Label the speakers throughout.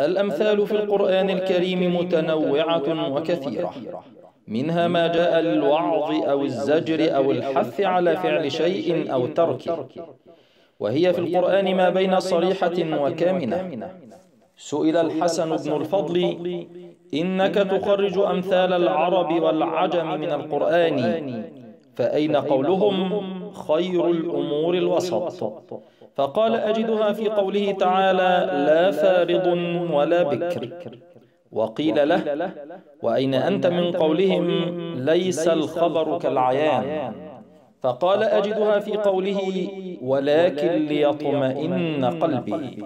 Speaker 1: الأمثال في القرآن الكريم متنوعة وكثيرة منها ما جاء للوعظ أو الزجر أو الحث على فعل شيء أو تركه وهي في القرآن ما بين صريحة وكامنة سئل الحسن بن الفضل إنك تخرج أمثال العرب والعجم من القرآن فأين قولهم خير الأمور الوسط فقال أجدها في قوله تعالى لا فارض ولا بكر وقيل له وأين أنت من قولهم ليس الخبر كالعيان فقال أجدها في قوله ولكن ليطمئن قلبي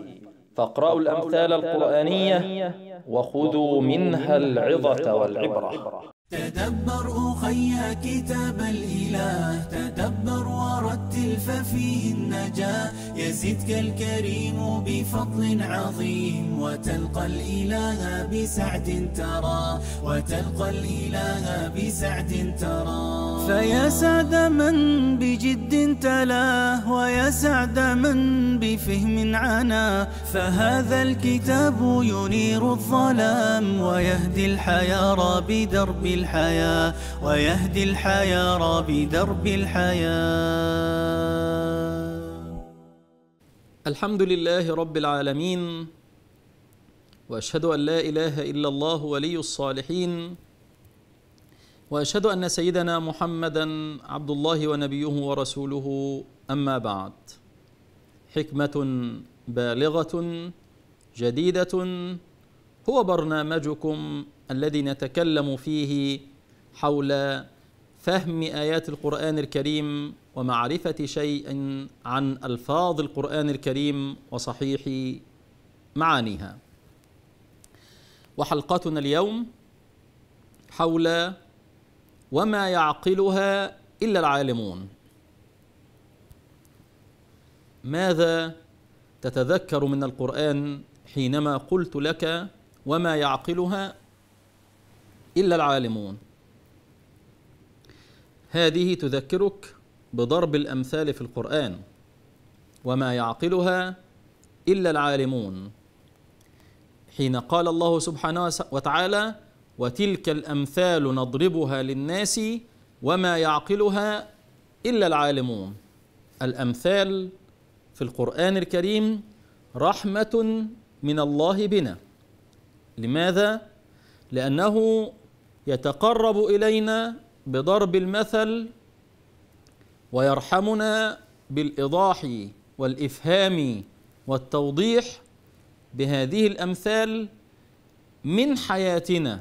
Speaker 1: فاقرأوا الأمثال القرآنية وخذوا منها العظة والعبرة تدبر أخي كتاب الإله تدبر ورتل ففيه النجاة يزدك الكريم بفضل عظيم وتلقى الإله بسعد ترى وتلقى الإله بسعد ترى فيا سعد من بجد تلاه ويا سعد من بفهم عنا فهذا الكتاب ينير الظلام ويهدي الحيار بدرب الحياة ويهدي الحيارى بدرب الحياة الحمد لله رب العالمين واشهد ان لا اله الا الله ولي الصالحين واشهد ان سيدنا محمدا عبد الله ونبيه ورسوله اما بعد حكمه بالغه جديده هو برنامجكم الذي نتكلم فيه حول فهم ايات القران الكريم ومعرفه شيء عن الفاظ القران الكريم وصحيح معانيها وحلقتنا اليوم حول وما يعقلها الا العالمون ماذا تتذكر من القران حينما قلت لك وما يعقلها إلا العالمون هذه تذكرك بضرب الأمثال في القرآن وما يعقلها إلا العالمون حين قال الله سبحانه وتعالى وتلك الأمثال نضربها للناس وما يعقلها إلا العالمون الأمثال في القرآن الكريم رحمة من الله بنا لماذا؟ لأنه يتقرب إلينا بضرب المثل ويرحمنا بالإيضاح والإفهام والتوضيح بهذه الأمثال من حياتنا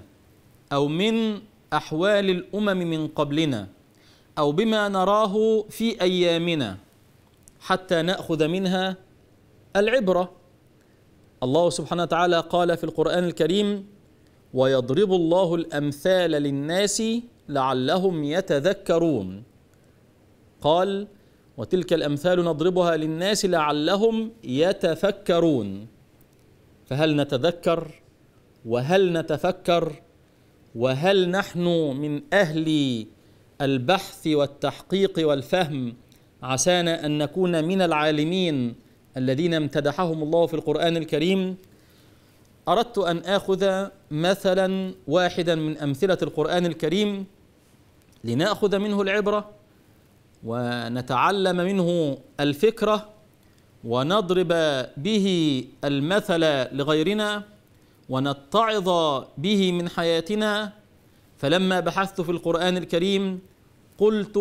Speaker 1: أو من أحوال الأمم من قبلنا أو بما نراه في أيامنا حتى نأخذ منها العبرة الله سبحانه وتعالى قال في القرآن الكريم ويضرب الله الامثال للناس لعلهم يتذكرون قال وتلك الامثال نضربها للناس لعلهم يتفكرون فهل نتذكر وهل نتفكر وهل نحن من اهل البحث والتحقيق والفهم عسانا ان نكون من العالمين الذين امتدحهم الله في القران الكريم أردت أن آخذ مثلا واحدا من أمثلة القرآن الكريم لنأخذ منه العبرة ونتعلم منه الفكرة ونضرب به المثل لغيرنا ونتعظ به من حياتنا فلما بحثت في القرآن الكريم قلت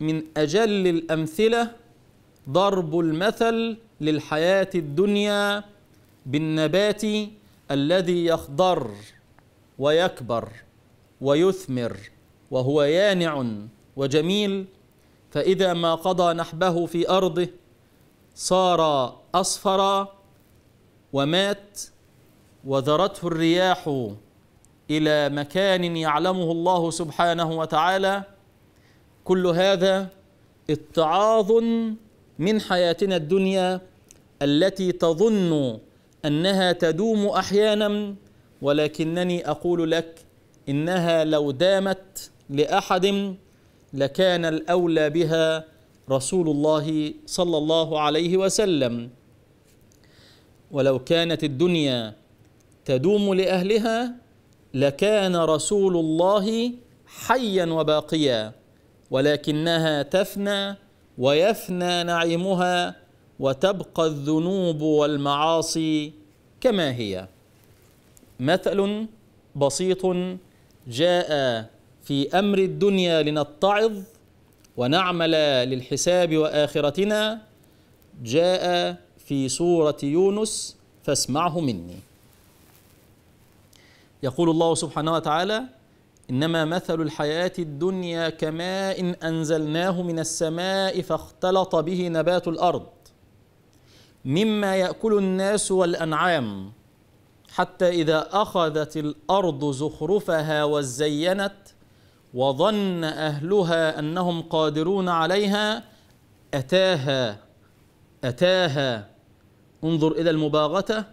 Speaker 1: من أجل الأمثلة ضرب المثل للحياة الدنيا بالنبات الذي يخضر ويكبر ويثمر وهو يانع وجميل فإذا ما قضى نحبه في أرضه صار أصفرا ومات وذرته الرياح إلى مكان يعلمه الله سبحانه وتعالى كل هذا اتعاظ من حياتنا الدنيا التي تظن انها تدوم احيانا ولكنني اقول لك انها لو دامت لاحد لكان الاولى بها رسول الله صلى الله عليه وسلم ولو كانت الدنيا تدوم لاهلها لكان رسول الله حيا وباقيا ولكنها تفنى ويفنى نعيمها وتبقى الذنوب والمعاصي كما هي مثل بسيط جاء في امر الدنيا لنتعظ ونعمل للحساب واخرتنا جاء في سوره يونس فاسمعه مني يقول الله سبحانه وتعالى انما مثل الحياه الدنيا كماء انزلناه من السماء فاختلط به نبات الارض مما ياكل الناس والانعام حتى اذا اخذت الارض زخرفها وزينت وظن اهلها انهم قادرون عليها اتاها اتاها انظر الى المباغته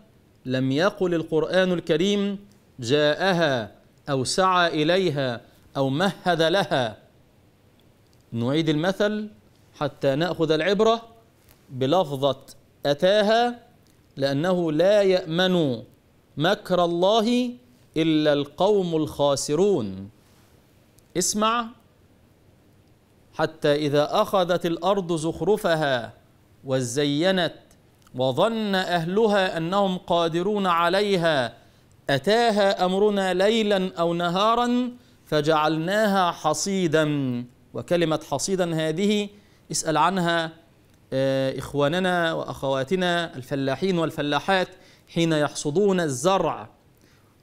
Speaker 1: لم يقل القران الكريم جاءها او سعى اليها او مهد لها نعيد المثل حتى ناخذ العبره بلفظه أتاها لأنه لا يأمن مكر الله إلا القوم الخاسرون اسمع حتى إذا أخذت الأرض زخرفها وزينت وظن أهلها أنهم قادرون عليها أتاها أمرنا ليلا أو نهارا فجعلناها حصيدا وكلمة حصيدا هذه اسأل عنها آه، إخواننا وأخواتنا الفلاحين والفلاحات حين يحصدون الزرع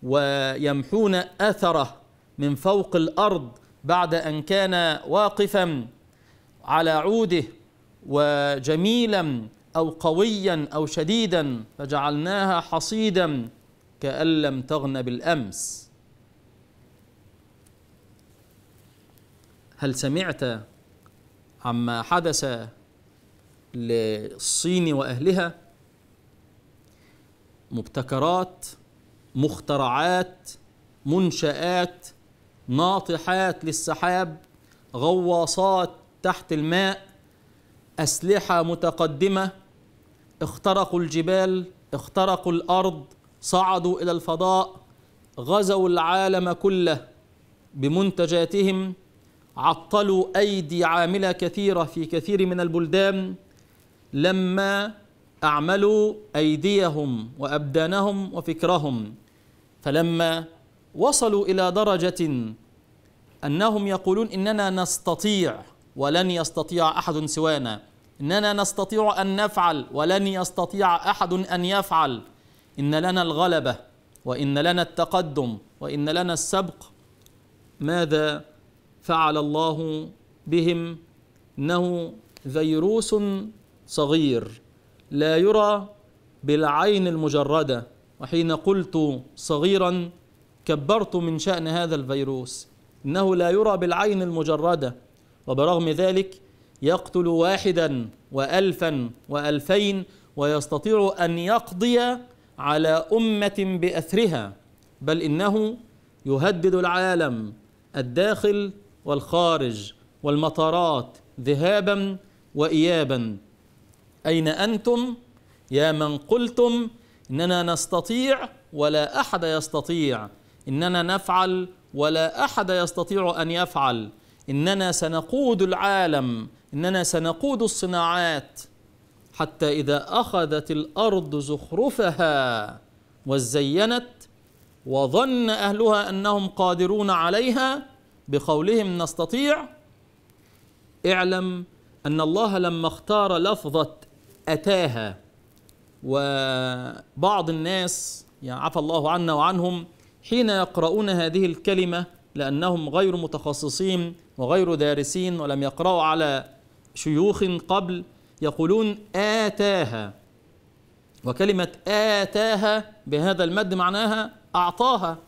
Speaker 1: ويمحون أثره من فوق الأرض بعد أن كان واقفا على عوده وجميلا أو قويا أو شديدا فجعلناها حصيدا كأن لم تغن بالأمس هل سمعت عما حدث للصين واهلها مبتكرات مخترعات منشآت ناطحات للسحاب غواصات تحت الماء أسلحة متقدمة اخترقوا الجبال اخترقوا الأرض صعدوا إلى الفضاء غزوا العالم كله بمنتجاتهم عطلوا أيدي عاملة كثيرة في كثير من البلدان لما أعملوا أيديهم وأبدانهم وفكرهم فلما وصلوا إلى درجة أنهم يقولون إننا نستطيع ولن يستطيع أحد سوانا إننا نستطيع أن نفعل ولن يستطيع أحد أن يفعل إن لنا الغلبة وإن لنا التقدم وإن لنا السبق ماذا فعل الله بهم إنه فيروس صغير لا يرى بالعين المجردة وحين قلت صغيرا كبرت من شأن هذا الفيروس إنه لا يرى بالعين المجردة وبرغم ذلك يقتل واحدا وألفا وألفين ويستطيع أن يقضي على أمة بأثرها بل إنه يهدد العالم الداخل والخارج والمطارات ذهابا وإيابا أين أنتم يا من قلتم إننا نستطيع ولا أحد يستطيع إننا نفعل ولا أحد يستطيع أن يفعل إننا سنقود العالم إننا سنقود الصناعات حتى إذا أخذت الأرض زخرفها وزينت وظن أهلها أنهم قادرون عليها بقولهم نستطيع اعلم أن الله لما اختار لفظة أتاها وبعض الناس يعني عفى الله عنا وعنهم حين يقرؤون هذه الكلمة لأنهم غير متخصصين وغير دارسين ولم يقرأوا على شيوخ قبل يقولون آتاها وكلمة آتاها بهذا المد معناها أعطاها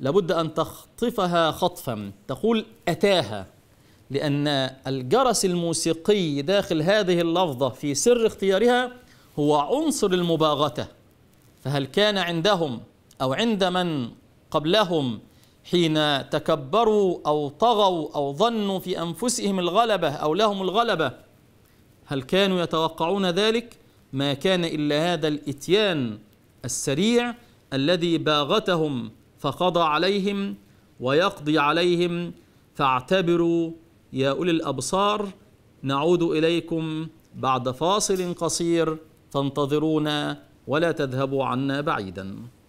Speaker 1: لابد أن تخطفها خطفا تقول أتاها لأن الجرس الموسيقي داخل هذه اللفظة في سر اختيارها هو عنصر المباغتة فهل كان عندهم أو عند من قبلهم حين تكبروا أو طغوا أو ظنوا في أنفسهم الغلبة أو لهم الغلبة هل كانوا يتوقعون ذلك؟ ما كان إلا هذا الإتيان السريع الذي باغتهم فقضى عليهم ويقضي عليهم فاعتبروا يا أولي الأبصار نعود إليكم بعد فاصل قصير تنتظرونا ولا تذهبوا عنا بعيدا